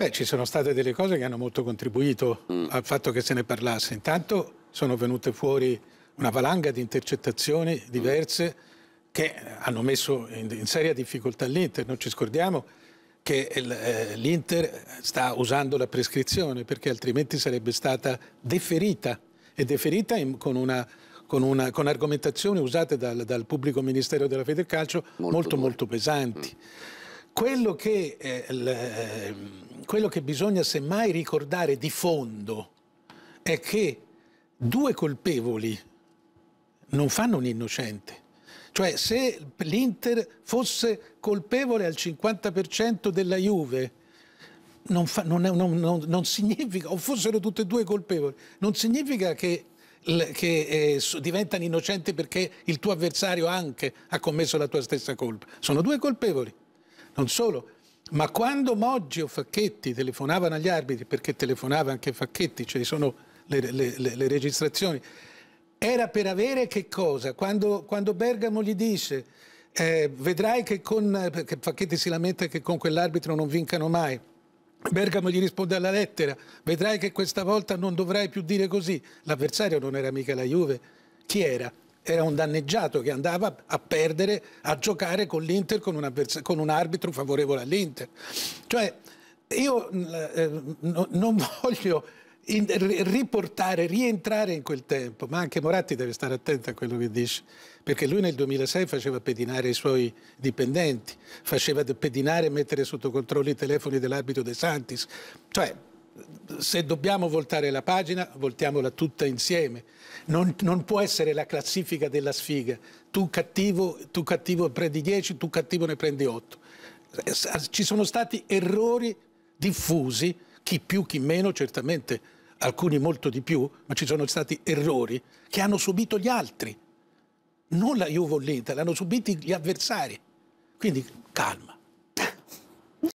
Beh, ci sono state delle cose che hanno molto contribuito mm. al fatto che se ne parlasse. Intanto sono venute fuori una valanga di intercettazioni mm. diverse mm. che hanno messo in, in seria difficoltà l'Inter. Non ci scordiamo che eh, l'Inter sta usando la prescrizione perché altrimenti sarebbe stata deferita e deferita in, con, una, con, una, con, argomentazioni usate dal, dal pubblico ministero della Fede Federcalcio molto molto, molto pesanti. Mm. Quello che eh, ehm, quello che bisogna semmai ricordare di fondo è che due colpevoli non fanno un innocente. Cioè se l'Inter fosse colpevole al 50% della Juve, non, fa, non, non, non, significa, o fossero tutte e due colpevoli, non significa che, che eh, diventano innocenti perché il tuo avversario anche ha commesso la tua stessa colpa. Sono due colpevoli. Non solo, ma quando Moggi o Facchetti telefonavano agli arbitri, perché telefonava anche Facchetti, ci cioè sono le, le, le, le, registrazioni, era per avere che cosa? Quando, quando Bergamo gli dice eh, vedrai che con, perché Facchetti si lamenta che con quell'arbitro non vincano mai, Bergamo gli risponde alla lettera, vedrai che questa volta non dovrai più dire così, l'avversario non era mica la Juve, chi era? era un danneggiato che andava a perdere, a giocare con l'Inter con, con, un arbitro favorevole all'Inter. Cioè, io eh, eh no, non voglio in, riportare, rientrare in quel tempo, ma anche Moratti deve stare attento a quello che dice, perché lui nel 2006 faceva pedinare i suoi dipendenti, faceva pedinare e mettere sotto controllo i telefoni dell'arbitro De Santis. Cioè, se dobbiamo voltare la pagina, voltiamola tutta insieme. Non, non, può essere la classifica della sfiga. Tu cattivo, tu cattivo prendi 10, tu cattivo ne prendi 8. Ci sono stati errori diffusi, chi più, chi meno, certamente alcuni molto di più, ma ci sono stati errori che hanno subito gli altri. Non la Juve o l'Inter, l'hanno subito gli avversari. Quindi calma.